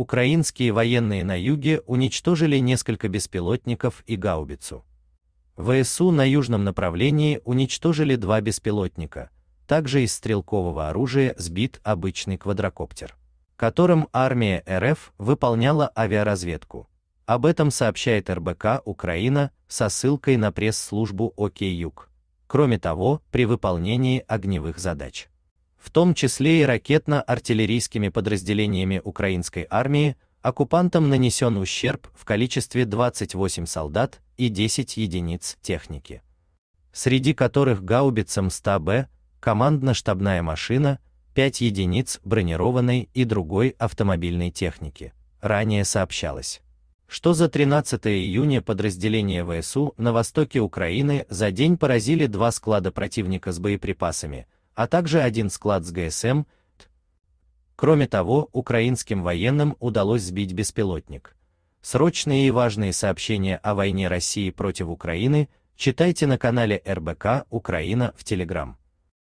Украинские военные на юге уничтожили несколько беспилотников и гаубицу. ВСУ на южном направлении уничтожили два беспилотника, также из стрелкового оружия сбит обычный квадрокоптер, которым армия РФ выполняла авиаразведку. Об этом сообщает РБК Украина со ссылкой на пресс-службу ОК Юг. Кроме того, при выполнении огневых задач в том числе и ракетно-артиллерийскими подразделениями украинской армии, оккупантам нанесен ущерб в количестве 28 солдат и 10 единиц техники, среди которых гаубицам 100Б, командно-штабная машина, 5 единиц бронированной и другой автомобильной техники. Ранее сообщалось, что за 13 июня подразделения ВСУ на востоке Украины за день поразили два склада противника с боеприпасами – а также один склад с ГСМ. Кроме того, украинским военным удалось сбить беспилотник. Срочные и важные сообщения о войне России против Украины читайте на канале РБК «Украина» в Телеграм.